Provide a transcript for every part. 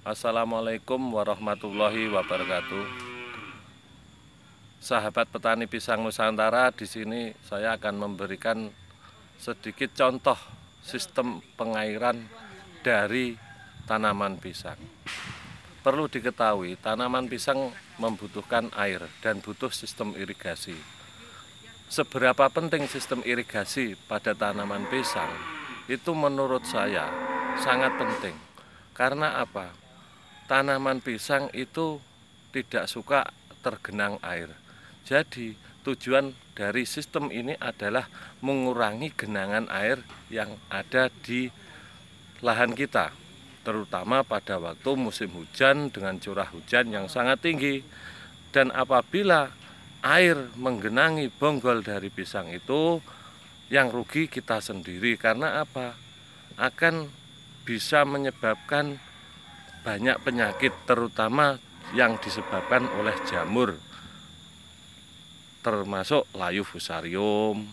Assalamualaikum warahmatullahi wabarakatuh. Sahabat petani pisang Nusantara, di sini saya akan memberikan sedikit contoh sistem pengairan dari tanaman pisang. Perlu diketahui, tanaman pisang membutuhkan air dan butuh sistem irigasi. Seberapa penting sistem irigasi pada tanaman pisang itu menurut saya sangat penting. Karena apa? tanaman pisang itu tidak suka tergenang air. Jadi tujuan dari sistem ini adalah mengurangi genangan air yang ada di lahan kita terutama pada waktu musim hujan dengan curah hujan yang sangat tinggi dan apabila air menggenangi bonggol dari pisang itu yang rugi kita sendiri karena apa akan bisa menyebabkan banyak penyakit terutama yang disebabkan oleh jamur termasuk layu fusarium,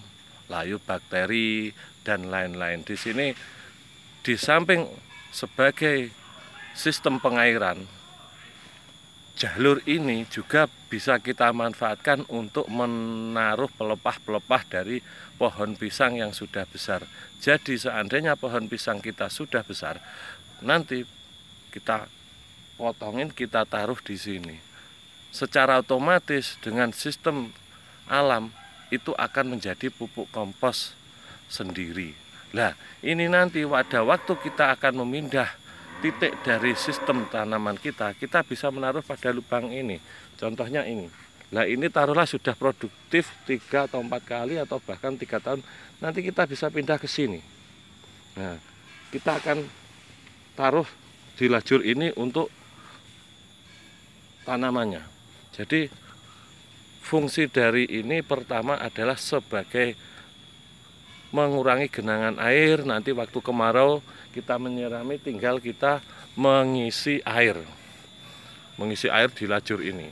layu bakteri dan lain-lain. Di sini di samping sebagai sistem pengairan jalur ini juga bisa kita manfaatkan untuk menaruh pelepah-pelepah dari pohon pisang yang sudah besar. Jadi seandainya pohon pisang kita sudah besar, nanti kita potongin kita taruh di sini secara otomatis dengan sistem alam itu akan menjadi pupuk kompos sendiri Nah ini nanti pada waktu kita akan memindah titik dari sistem tanaman kita kita bisa menaruh pada lubang ini contohnya ini Nah ini taruhlah sudah produktif 3 atau 4 kali atau bahkan tiga tahun Nanti kita bisa pindah ke sini Nah kita akan taruh di lajur ini untuk tanamannya. Jadi fungsi dari ini pertama adalah sebagai mengurangi genangan air nanti waktu kemarau kita menyirami tinggal kita mengisi air mengisi air di lajur ini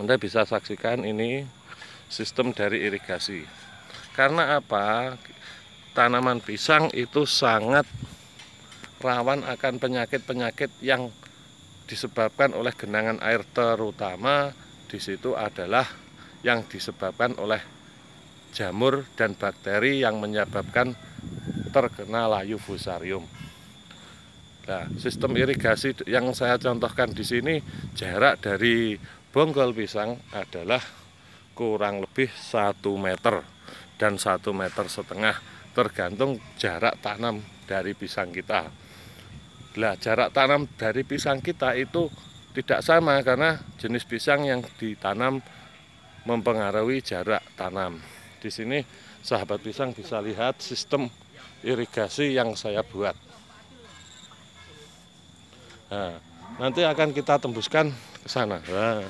Anda bisa saksikan ini sistem dari irigasi karena apa tanaman pisang itu sangat rawan akan penyakit-penyakit yang disebabkan oleh genangan air terutama di situ adalah yang disebabkan oleh jamur dan bakteri yang menyebabkan terkena layu fusarium. Nah, sistem irigasi yang saya contohkan di sini jarak dari bonggol pisang adalah kurang lebih 1 meter dan 1 meter setengah tergantung jarak tanam dari pisang kita lah jarak tanam dari pisang kita itu tidak sama karena jenis pisang yang ditanam mempengaruhi jarak tanam. Di sini sahabat pisang bisa lihat sistem irigasi yang saya buat. Nah, nanti akan kita tembuskan ke sana. Nah.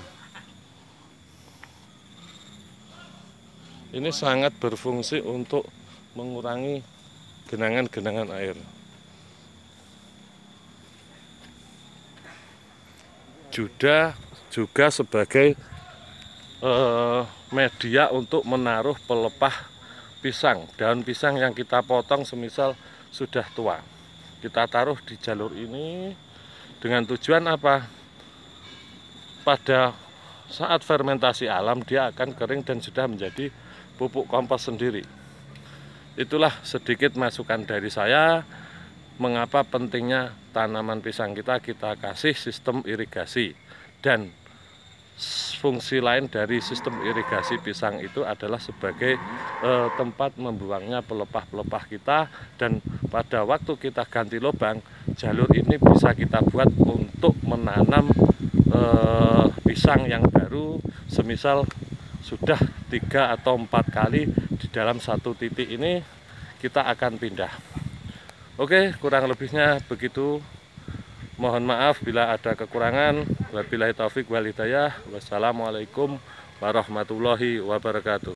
Ini sangat berfungsi untuk mengurangi genangan-genangan air. Juda juga sebagai uh, media untuk menaruh pelepah pisang daun pisang yang kita potong semisal sudah tua kita taruh di jalur ini dengan tujuan apa pada saat fermentasi alam dia akan kering dan sudah menjadi pupuk kompos sendiri itulah sedikit masukan dari saya mengapa pentingnya tanaman pisang kita kita kasih sistem irigasi dan fungsi lain dari sistem irigasi pisang itu adalah sebagai e, tempat membuangnya pelepah-pelepah kita dan pada waktu kita ganti lubang jalur ini bisa kita buat untuk menanam e, pisang yang baru semisal sudah tiga atau empat kali di dalam satu titik ini kita akan pindah Oke, kurang lebihnya begitu. Mohon maaf bila ada kekurangan. Wabillahi taufik wal hidayah. Wassalamualaikum warahmatullahi wabarakatuh.